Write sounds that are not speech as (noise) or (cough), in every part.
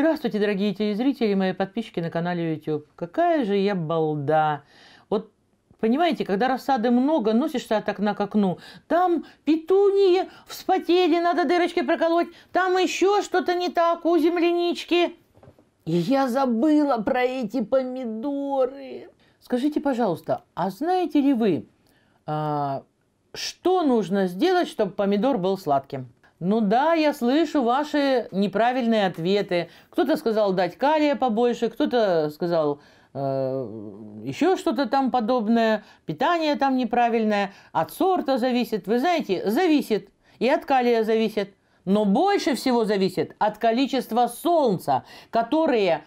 Здравствуйте, дорогие телезрители, мои подписчики на канале YouTube. Какая же я балда! Вот Понимаете, когда рассады много, носишься от окна к окну. Там петунии вспотели, надо дырочки проколоть. Там еще что-то не так у землянички. И я забыла про эти помидоры. Скажите, пожалуйста, а знаете ли вы, а, что нужно сделать, чтобы помидор был сладким? Ну да, я слышу ваши неправильные ответы. Кто-то сказал дать калия побольше, кто-то сказал э, еще что-то там подобное, питание там неправильное, от сорта зависит. Вы знаете, зависит, и от калия зависит. Но больше всего зависит от количества солнца, которые,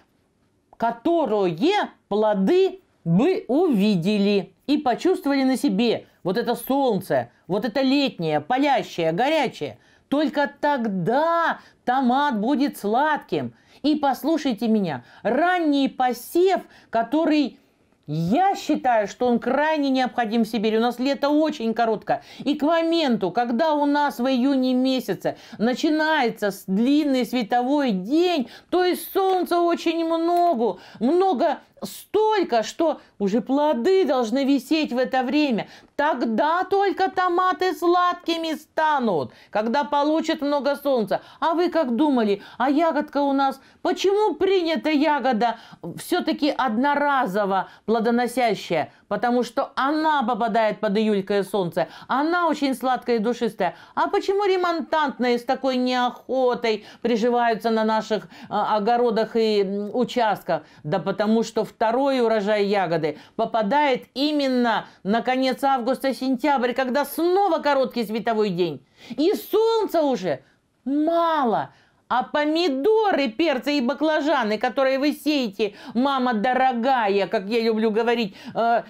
которое плоды бы увидели и почувствовали на себе. Вот это солнце, вот это летнее, палящее, горячее – только тогда томат будет сладким. И послушайте меня, ранний посев, который я считаю, что он крайне необходим в Сибири. У нас лето очень короткое. И к моменту, когда у нас в июне месяце начинается длинный световой день, то есть солнца очень много, много столько, что уже плоды должны висеть в это время. Тогда только томаты сладкими станут, когда получат много солнца. А вы как думали, а ягодка у нас, почему принята ягода все-таки одноразово плодоносящая? потому что она попадает под июльское солнце, она очень сладкая и душистая. А почему ремонтантные с такой неохотой приживаются на наших э, огородах и м, участках? Да потому что второй урожай ягоды попадает именно на конец августа-сентябрь, когда снова короткий световой день. И солнца уже мало, а помидоры, перцы и баклажаны, которые вы сеете, мама дорогая, как я люблю говорить, э,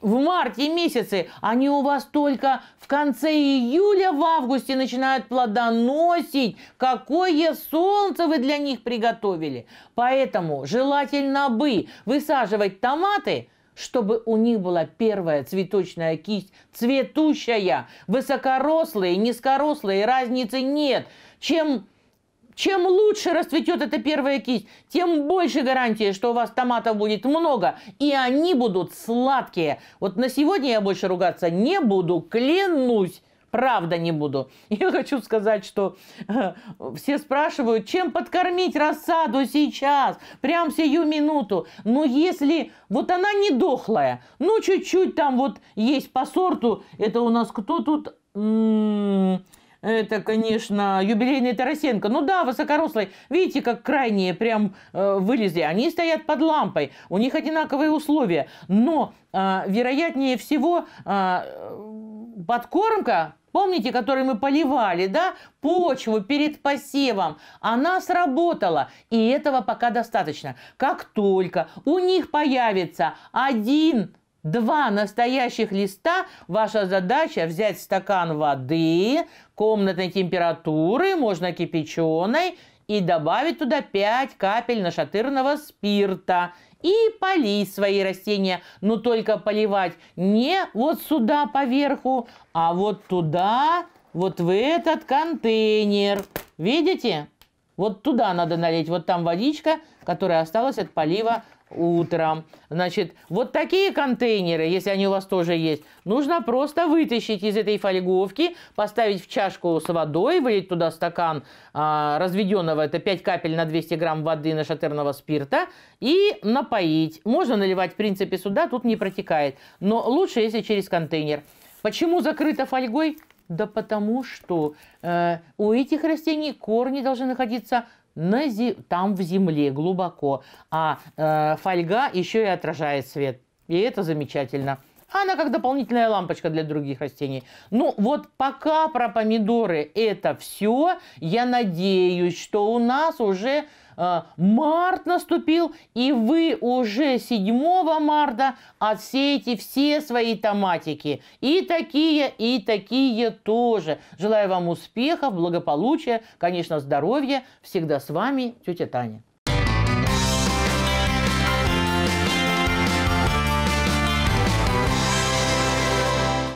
в марте месяце, они у вас только в конце июля, в августе начинают плодоносить. Какое солнце вы для них приготовили. Поэтому желательно бы высаживать томаты – чтобы у них была первая цветочная кисть, цветущая, высокорослые, низкорослые, разницы нет. Чем чем лучше расцветет эта первая кисть, тем больше гарантии, что у вас томатов будет много, и они будут сладкие. Вот на сегодня я больше ругаться не буду, клянусь. Правда не буду. (laughs) Я хочу сказать, что э, все спрашивают, чем подкормить рассаду сейчас, прям сию минуту. Но если вот она не дохлая, ну чуть-чуть там вот есть по сорту, это у нас кто тут? М м-м, -м -м, это, конечно, юбилейный Тарасенко. Ну да, высокорослый. Видите, как крайние прям э, вылезли. Они стоят под лампой, у них одинаковые условия. Но, э, вероятнее всего, э, подкормка помните, которую мы поливали, да, почву перед посевом, она сработала, и этого пока достаточно. Как только у них появится один два настоящих листа, ваша задача взять стакан воды комнатной температуры, можно кипяченой, и добавить туда 5 капель нашатырного спирта. И полить свои растения, но только поливать не вот сюда поверху, а вот туда, вот в этот контейнер. Видите? Вот туда надо налить, вот там водичка, которая осталась от полива утром. Значит, вот такие контейнеры, если они у вас тоже есть, нужно просто вытащить из этой фольговки, поставить в чашку с водой, вылить туда стакан а, разведенного, это 5 капель на 200 грамм воды на нашатырного спирта, и напоить. Можно наливать, в принципе, сюда, тут не протекает. Но лучше, если через контейнер. Почему закрыто фольгой? Да потому что э, у этих растений корни должны находиться на зем... там в земле глубоко, а э, фольга еще и отражает свет. И это замечательно. Она как дополнительная лампочка для других растений. Ну вот пока про помидоры это все. Я надеюсь, что у нас уже э, март наступил, и вы уже 7 марта отсеете все свои томатики. И такие, и такие тоже. Желаю вам успехов, благополучия, конечно, здоровья. Всегда с вами тетя Таня.